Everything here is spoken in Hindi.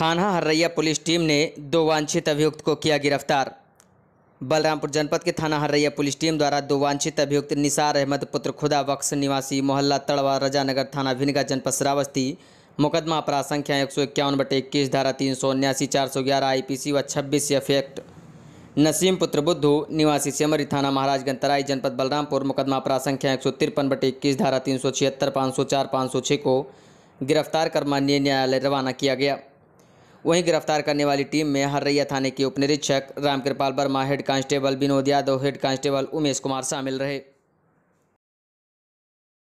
थाना हर्रैया पुलिस टीम ने दो वांछित अभियुक्त को किया गिरफ्तार बलरामपुर जनपद के थाना हर्रैया पुलिस टीम द्वारा दो वांछित अभियुक्त निसार अहमद पुत्र खुदा बक्स निवासी मोहल्ला तड़वा रजानगर थाना भिनगा जनपद श्रावस्ती मुकदमा अपराध संख्या एक सौ इक्यावन बटे इक्कीस धारा तीन सौ उन्यासी चार सौ ग्यारह आई पी सी व छब्बीस एफ एक्ट नसीम पुत्र बुद्धू निवासी सेमरी थाना महाराजगंज तराई जनपद बलरामपुर मुकदमा अपराध संख्या एक सौ तिरपन बटे इक्कीस धारा तीन सौ छिहत्तर पाँच सौ चार पाँच सौ छः को गिरफ्तार कर माननीय न्यायालय रवाना किया गया वहीं गिरफ्तार करने वाली टीम में हर्रैया थाने के उपनिरीक्षक Ramkripal Verma head constable Vinod Yadav head constable Umesh Kumar शामिल रहे